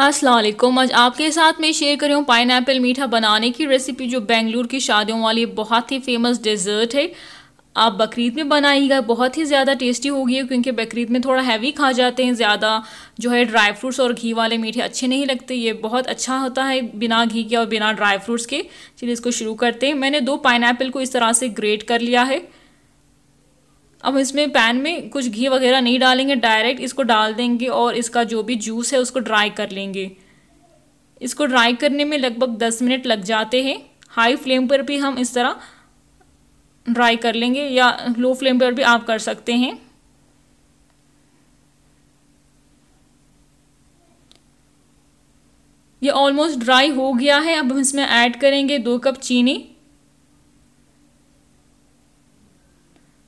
असलम आज आपके साथ मैं शेयर कर रही हूँ पाइन मीठा बनाने की रेसिपी जो बेंगलुरु की शादियों वाली बहुत ही फेमस डेजर्ट है आप बकरीद में बनाइएगा बहुत ही ज़्यादा टेस्टी होगी क्योंकि बकरीद में थोड़ा हैवी खा जाते हैं ज़्यादा जो है ड्राई फ्रूट्स और घी वाले मीठे अच्छे नहीं लगते ये बहुत अच्छा होता है बिना घी के और बिना ड्राई फ्रूट्स के चलिए इसको शुरू करते हैं मैंने दो पाइन को इस तरह से ग्रेट कर लिया है अब इसमें पैन में कुछ घी वगैरह नहीं डालेंगे डायरेक्ट इसको डाल देंगे और इसका जो भी जूस है उसको ड्राई कर लेंगे इसको ड्राई करने में लगभग दस मिनट लग जाते हैं हाई फ्लेम पर भी हम इस तरह ड्राई कर लेंगे या लो फ्लेम पर भी आप कर सकते हैं ये ऑलमोस्ट ड्राई हो गया है अब हम इसमें ऐड करेंगे दो कप चीनी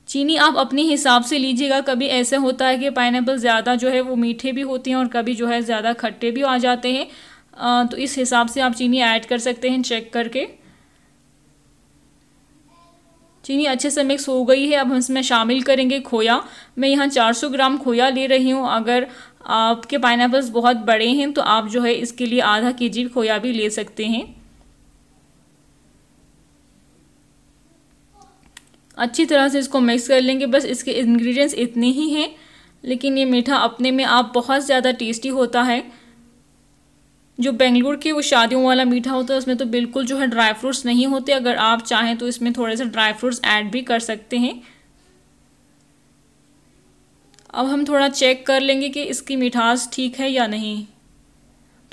चीनी आप अपने हिसाब से लीजिएगा कभी ऐसे होता है कि पाइन ज़्यादा जो है वो मीठे भी होते हैं और कभी जो है ज़्यादा खट्टे भी आ जाते हैं तो इस हिसाब से आप चीनी ऐड कर सकते हैं चेक करके चीनी अच्छे से मिक्स हो गई है अब हम इसमें शामिल करेंगे खोया मैं यहाँ 400 ग्राम खोया ले रही हूँ अगर आपके पाइन बहुत बड़े हैं तो आप जो है इसके लिए आधा जी खोया भी ले सकते हैं अच्छी तरह से इसको मिक्स कर लेंगे बस इसके इंग्रेडिएंट्स इतने ही हैं लेकिन ये मीठा अपने में आप बहुत ज़्यादा टेस्टी होता है जो बेंगलुरु के वो शादियों वाला मीठा होता है उसमें तो बिल्कुल जो है ड्राई फ्रूट्स नहीं होते अगर आप चाहें तो इसमें थोड़े से ड्राई फ्रूट्स ऐड भी कर सकते हैं अब हम थोड़ा चेक कर लेंगे कि इसकी मिठास ठीक है या नहीं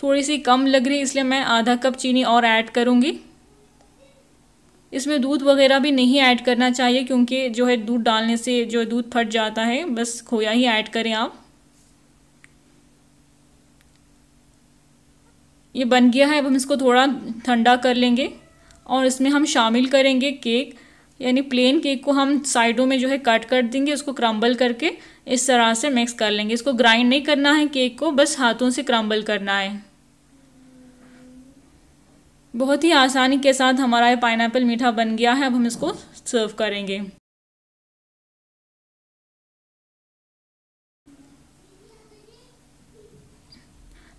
थोड़ी सी कम लग रही है इसलिए मैं आधा कप चीनी और ऐड करूँगी इसमें दूध वगैरह भी नहीं ऐड करना चाहिए क्योंकि जो है दूध डालने से जो है दूध फट जाता है बस खोया ही ऐड करें आप ये बन गया है अब हम इसको थोड़ा ठंडा कर लेंगे और इसमें हम शामिल करेंगे केक यानी प्लेन केक को हम साइडों में जो है कट कर देंगे उसको क्रम्बल करके इस तरह से मिक्स कर लेंगे इसको ग्राइंड नहीं करना है केक को बस हाथों से क्रम्बल करना है बहुत ही आसानी के साथ हमारा ये पाइन मीठा बन गया है अब हम इसको सर्व करेंगे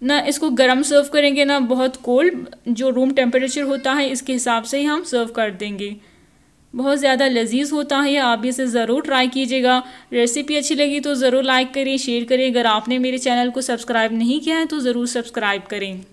ना इसको गर्म सर्व करेंगे ना बहुत कोल्ड जो रूम टेम्परेचर होता है इसके हिसाब से ही हम सर्व कर देंगे बहुत ज़्यादा लजीज होता है आप भी इसे ज़रूर ट्राई कीजिएगा रेसिपी अच्छी लगी तो ज़रूर लाइक करें शेयर करें अगर आपने मेरे चैनल को सब्सक्राइब नहीं किया है तो ज़रूर सब्सक्राइब करें